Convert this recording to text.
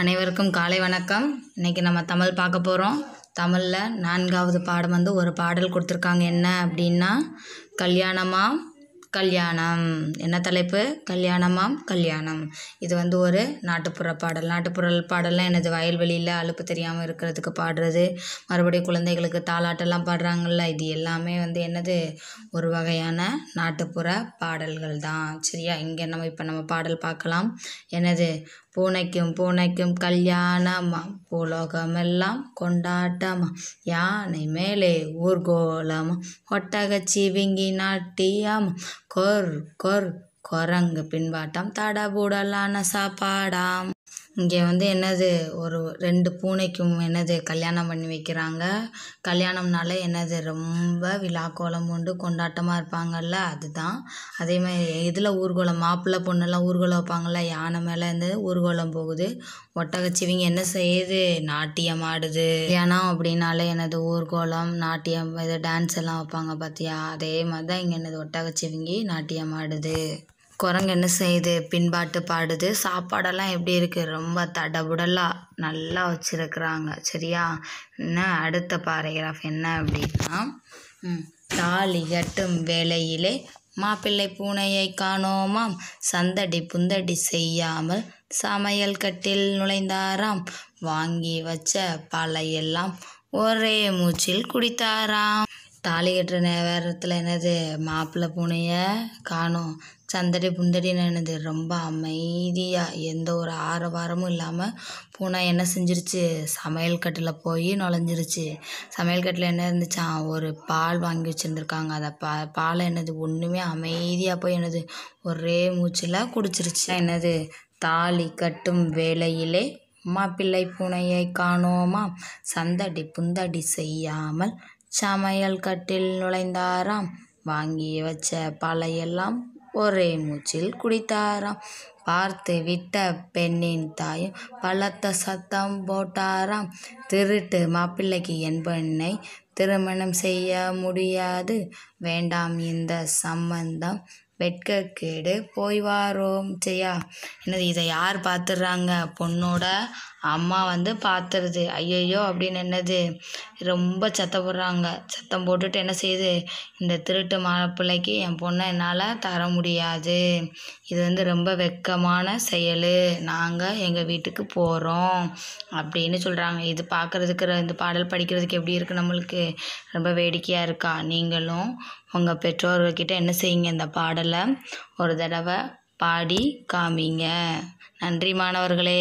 அனைவருக்கும் காலை வணக்கம் இன்றைக்கி நம்ம தமிழ் பார்க்க போகிறோம் தமிழில் நான்காவது பாடம் வந்து ஒரு பாடல் கொடுத்துருக்காங்க என்ன அப்படின்னா கல்யாணமாம் கல்யாணம் என்ன தலைப்பு கல்யாணமாம் கல்யாணம் இது வந்து ஒரு நாட்டுப்புற பாடல் நாட்டுப்புற பாடலாம் எனது வயல்வெளியில் அழுப்பு தெரியாமல் இருக்கிறதுக்கு பாடுறது மறுபடியும் குழந்தைகளுக்கு தாளாட்டெல்லாம் பாடுறாங்கள்ல இது எல்லாமே வந்து என்னது ஒரு வகையான நாட்டுப்புற பாடல்கள் தான் சரியா இங்கே நம்ம இப்போ நம்ம பாடல் பார்க்கலாம் என்னது பூனைக்கும் பூனைக்கும் கல்யாணமா எல்லாம் கொண்டாட்டமா யானை மேலே ஊர்கோலமா ஒட்டகச்சி விங்கி நாட்டியாமா கொர் கொர் குரங்கு பின்பாட்டம் தடபுடலான சாப்பாடாம் இங்கே வந்து என்னது ஒரு ரெண்டு பூனைக்கும் என்னது கல்யாணம் பண்ணி வைக்கிறாங்க கல்யாணம்னால என்னது ரொம்ப விழா கோலம் உண்டு கொண்டாட்டமாக இருப்பாங்கள்ல அதுதான் அதே மாதிரி இதில் ஊர்கோலம் மாப்பிள்ளை பொண்ணெல்லாம் ஊர்வலம் வைப்பாங்கள்ல யானை மேலே இருந்து ஊர்கோலம் போகுது ஒட்டகச்சிவிங்க என்ன செய்யுது நாட்டியம் ஆடுது கல்யாணம் அப்படின்னாலே என்னது ஊர்கோலம் நாட்டியம் இது டான்ஸ் எல்லாம் வைப்பாங்க பார்த்தியா அதே மாதிரி தான் இங்கே என்னது ஒட்டகச்சிவிங்கி நாட்டியம் ஆடுது குரங்கு என்ன செய்யுது பின்பாட்டு பாடுது சாப்பாடெல்லாம் எப்படி இருக்குது ரொம்ப தடபுடலாக நல்லா வச்சுருக்குறாங்க சரியா என்ன அடுத்த பாரகிராஃப் என்ன அப்படின்னா தாலி கட்டும் வேலையிலே மாப்பிள்ளை பூனையை காணோமாம் சந்தடி புந்தடி செய்யாமல் சமையல் கட்டில் நுழைந்தாராம் வாங்கி வச்ச பழையெல்லாம் ஒரே மூச்சில் குடித்தாராம் தாலி கட்டுற நேரத்தில் என்னது மாப்பிள்ளை பூனையை காணும் சந்தடி புந்தடின்னு என்னது ரொம்ப அமைதியாக எந்த ஒரு ஆரவாரமும் இல்லாமல் பூனை என்ன செஞ்சிருச்சு சமையல் கட்டில் போய் நுழைஞ்சிருச்சு சமையல் கட்டில் என்ன இருந்துச்சா ஒரு பால் வாங்கி வச்சுருந்துருக்காங்க அதை பா பாலை என்னது ஒன்றுமே அமைதியாக போய் எனது ஒரே மூச்சில் குடிச்சிருச்சு என்னது தாலி கட்டும் வேலையிலே அம்மா பிள்ளை பூனையை காணோமா சந்தடி புந்தடி செய்யாமல் சமையல் கட்டில் நுழைந்தாராம் வாங்கி வச்ச பாலையெல்லாம் ஒரே மூச்சில் குடித்தாராம் பார்த்து விட்ட பெண்ணின் தாயும் பலத்த சத்தம் போட்டாராம் திருட்டு மாப்பிள்ளைக்கு என் பெண்ணை திருமணம் செய்ய முடியாது வேண்டாம் இந்த சம்பந்தம் வெட்கக்கேடு போய்வாரோம்ச்சையா என்னது இதை யார் பார்த்துடுறாங்க பொண்ணோட அம்மா வந்து பார்த்துருது ஐயையோ அப்படின்னு என்னது ரொம்ப சத்தம் போடுறாங்க சத்தம் போட்டுட்டு என்ன செய்யுது இந்த திருட்டு மாப்பிள்ளைக்கு என் பொண்ணை என்னால் தர முடியாது இது வந்து ரொம்ப வெக்கமான செயல் நாங்கள் எங்கள் வீட்டுக்கு போகிறோம் அப்படின்னு சொல்கிறாங்க இது பார்க்குறதுக்கு இந்த பாடல் படிக்கிறதுக்கு எப்படி இருக்குது நம்மளுக்கு ரொம்ப வேடிக்கையாக இருக்கா நீங்களும் உங்கள் பெற்றோர்கிட்ட என்ன செய்யுங்க இந்த பாடல் ஒரு தடவை பாடி காமிங்க நன்றி மாணவர்களே